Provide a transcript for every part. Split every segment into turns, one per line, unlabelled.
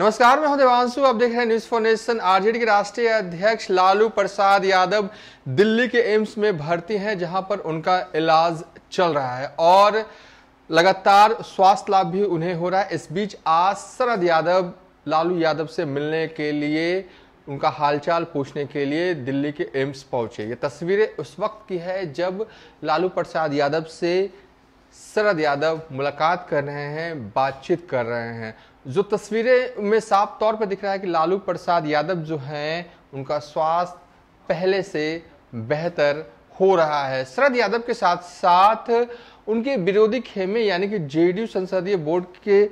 नमस्कार मैं हूं देवांशु आप देख रहे हैं न्यूज फॉर नेशन आरजेडी के राष्ट्रीय अध्यक्ष लालू प्रसाद यादव दिल्ली के एम्स में भर्ती हैं जहां पर उनका इलाज चल रहा है और लगातार स्वास्थ्य लाभ भी उन्हें हो रहा है इस बीच आज शरद यादव लालू यादव से मिलने के लिए उनका हालचाल पूछने के लिए दिल्ली के एम्स पहुंचे ये तस्वीरें उस वक्त की है जब लालू प्रसाद यादव से शरद यादव मुलाकात कर रहे हैं बातचीत कर रहे हैं जो तस्वीरें में साफ तौर पर दिख रहा है कि लालू प्रसाद यादव जो हैं उनका स्वास्थ्य पहले से बेहतर हो रहा है शरद यादव के साथ साथ उनके विरोधी खेमे यानी कि जेडीयू संसदीय बोर्ड के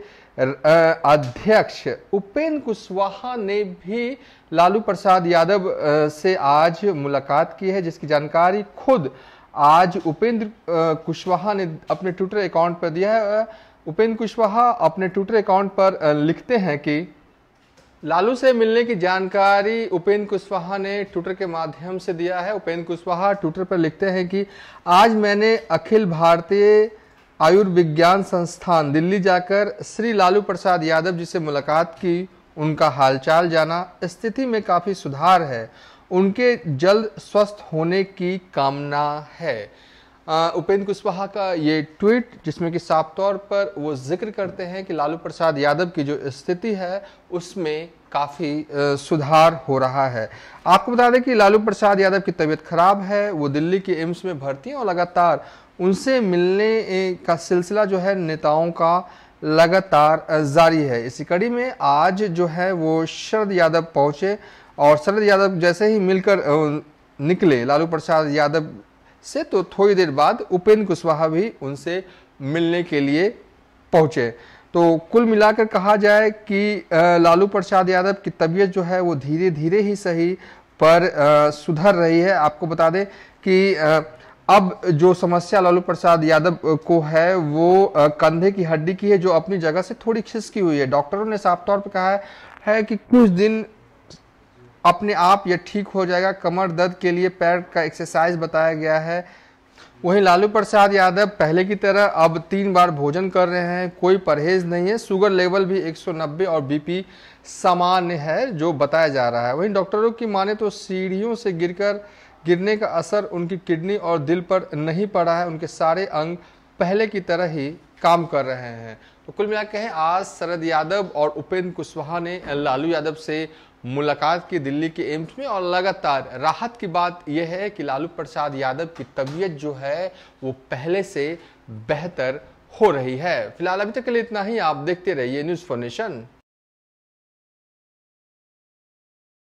अध्यक्ष उपेंद्र कुशवाहा ने भी लालू प्रसाद यादव से आज मुलाकात की है जिसकी जानकारी खुद आज उपेंद्र कुशवाहा ने अपने ट्विटर अकाउंट पर दिया है उपेंद्र कुशवाहा अपने ट्विटर अकाउंट पर लिखते हैं कि लालू से मिलने की जानकारी उपेंद्र कुशवाहा ने ट्विटर के माध्यम से दिया है उपेंद्र कुशवाहा ट्विटर पर लिखते हैं कि आज मैंने अखिल भारतीय आयुर्विज्ञान संस्थान दिल्ली जाकर श्री लालू प्रसाद यादव जी से मुलाकात की उनका हालचाल जाना स्थिति में काफ़ी सुधार है उनके जल्द स्वस्थ होने की कामना है उपेंद्र कुशवाहा का ये ट्वीट जिसमें कि साफ तौर पर वो जिक्र करते हैं कि लालू प्रसाद यादव की जो स्थिति है उसमें काफ़ी सुधार हो रहा है आपको बता दें कि लालू प्रसाद यादव की तबीयत खराब है वो दिल्ली के एम्स में भर्ती हैं और लगातार उनसे मिलने का सिलसिला जो है नेताओं का लगातार जारी है इसी कड़ी में आज जो है वो शरद यादव पहुंचे और शरद यादव जैसे ही मिलकर निकले लालू प्रसाद यादव से तो थोड़ी देर बाद उपेंद्र कुशवाहा भी उनसे मिलने के लिए पहुंचे तो कुल मिलाकर कहा जाए कि लालू प्रसाद यादव की तबीयत जो है वो धीरे धीरे ही सही पर सुधर रही है आपको बता दें कि अब जो समस्या लालू प्रसाद यादव को है वो कंधे की हड्डी की है जो अपनी जगह से थोड़ी खिसकी हुई है डॉक्टरों ने साफ तौर पर कहा है कि कुछ दिन अपने आप यह ठीक हो जाएगा कमर दर्द के लिए पैर का एक्सरसाइज बताया गया है वहीं लालू प्रसाद यादव पहले की तरह अब तीन बार भोजन कर रहे हैं कोई परहेज नहीं है शुगर लेवल भी 190 और बीपी सामान्य है जो बताया जा रहा है वहीं डॉक्टरों की माने तो सीढ़ियों से गिरकर गिरने का असर उनकी किडनी और दिल पर नहीं पड़ा है उनके सारे अंग पहले की तरह ही काम कर रहे हैं तो कुल मिला कहें आज शरद यादव और उपेंद्र कुशवाहा ने लालू यादव से मुलाकात की दिल्ली के एम्स में और लगातार राहत की बात यह है कि लालू प्रसाद यादव की तबीयत जो है वो पहले से बेहतर हो रही है फिलहाल अभी तक के लिए इतना ही आप देखते रहिए न्यूज़ नेशन